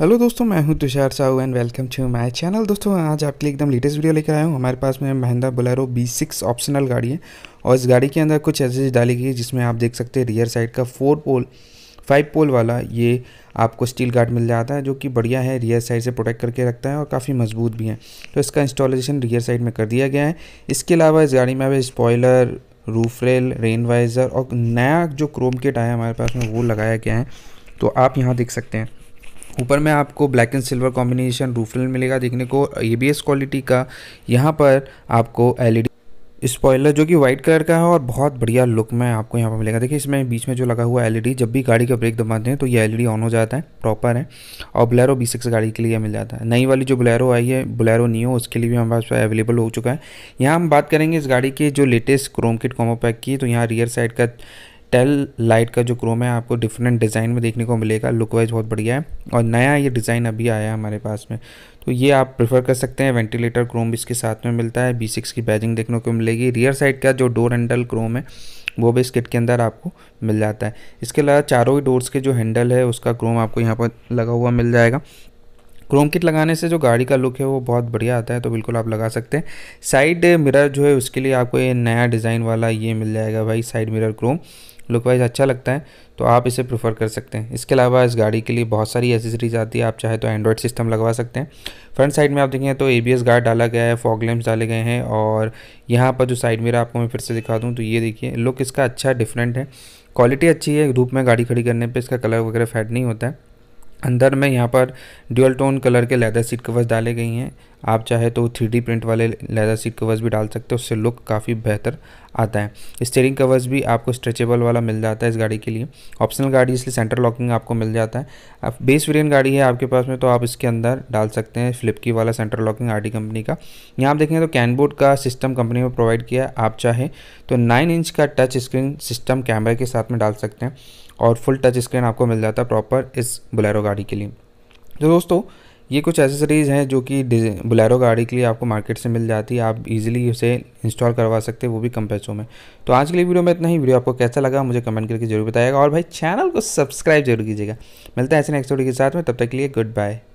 hello दोस्तों मैं हूं Tushar Sahu and welcome to my channel दोस्तों आज आपके लिए एकदम लेटेस्ट वीडियो लेकर आया हूं हमारे पास में Mahindra Bolero B six optional गाड़ी है और इस गाड़ी के अंदर कुछ ऐसे डाली गई जिसमें आप देख सकते हैं रियर साइड का फोर पोल फाइव पोल वाला ये आपको स्टील गार्ड मिल जाता है जो कि बढ़िया है रियर साइड से प्रोटेक्ट करके रखता है और काफ़ी मजबूत भी है तो इसका इंस्टॉलेशन रियर साइड में कर दिया गया है इसके अलावा इस गाड़ी में अब spoiler roof rail rain visor और नया जो क्रोम किट आया हमारे पास में वो लगाया गया है तो आप यहाँ देख सकते हैं ऊपर में आपको black and silver combination roof rail मिलेगा देखने को ए क्वालिटी का यहाँ पर आपको एल स्पॉयलर e जो कि वाइट कलर का है और बहुत बढ़िया लुक में आपको यहाँ पर मिलेगा देखिए इसमें बीच में जो लगा हुआ एलईडी e जब भी गाड़ी का ब्रेक दबाते हैं तो ये एलईडी ऑन e हो जाता है प्रॉपर है और बुलेरो बी सिक्स गाड़ी के लिए मिल जाता है नई वाली जो बुलेरो आई है बुलेरो नियो उसके लिए भी हमारे पास अवेलेबल हो चुका है यहाँ हम बात करेंगे इस गाड़ी के जो latest chrome kit combo pack की तो यहाँ रियर साइड का टेल लाइट का जो क्रोम है आपको डिफरेंट डिज़ाइन में देखने को मिलेगा लुक वाइज बहुत बढ़िया है और नया ये डिज़ाइन अभी आया है हमारे पास में तो ये आप प्रेफर कर सकते हैं वेंटिलेटर क्रोम भी इसके साथ में मिलता है बी सिक्स की बैजिंग देखने को मिलेगी रियर साइड का जो डोर हैंडल क्रोम है वो भी इस किट के अंदर आपको मिल जाता है इसके अलावा चारों ही डोर्स के जो हैंडल है उसका क्रोम आपको यहाँ पर लगा हुआ मिल जाएगा क्रोम किट लगाने से जो गाड़ी का लुक है वो बहुत बढ़िया आता है तो बिल्कुल आप लगा सकते हैं साइड मिरर जो है उसके लिए आपको ये नया डिज़ाइन वाला ये मिल जाएगा भाई side mirror chrome look wise अच्छा लगता है तो आप इसे प्रेफर कर सकते हैं इसके अलावा इस गाड़ी के लिए बहुत सारी एसेसरीज आती है आप चाहे तो एंड्रॉयड सिस्टम लगवा सकते हैं फ्रंट साइड में आप देखें तो ए गार्ड डाला गया है फॉग लैम्प्स डाले गए हैं और यहाँ पर जो साइड मेरा आपको मैं फिर से दिखा दूँ तो ये देखिए लुक इसका अच्छा डिफरेंट है क्वालिटी अच्छी है धूप में गाड़ी खड़ी करने पर इसका कलर वगैरह फैड नहीं होता है अंदर में यहाँ पर ड्यूअल टोन कलर के लेदर सीट कवर्स डाले गई हैं आप चाहे तो थ्री प्रिंट वाले लेदर सीट कवर्स भी डाल सकते हो उससे लुक काफ़ी बेहतर आता है स्टेयरिंग कवर्स भी आपको स्ट्रेचेबल वाला मिल जाता है इस गाड़ी के लिए ऑप्शनल गाड़ी इसलिए सेंटर लॉकिंग आपको मिल जाता है बेस वेरियन गाड़ी है आपके पास में तो आप इसके अंदर डाल सकते हैं फ्लिप की वाला सेंटर लॉकिंग आर कंपनी का यहाँ आप देखें तो कैनबोर्ड का सिस्टम कंपनी में प्रोवाइड किया है आप चाहें तो नाइन इंच का टच स्क्रीन सिस्टम कैमरे के साथ में डाल सकते हैं और फुल टच स्क्रीन आपको मिल जाता है प्रॉपर इस बुलेरो गाड़ी के लिए तो दोस्तों ये कुछ एसेसरीज़ हैं जो कि बुलेरो गाड़ी के लिए आपको मार्केट से मिल जाती है आप इजीली उसे इंस्टॉल करवा सकते हैं वो भी कम पैसों में तो आज के लिए वीडियो में इतना ही वीडियो आपको कैसा लगा मुझे कमेंट करके जरूर बताएगा और भाई चैनल को सब्सक्राइब जरूर कीजिएगा मिलता है ऐसे नेक्स्ट वीडियो के साथ में तब तक के लिए गुड बाय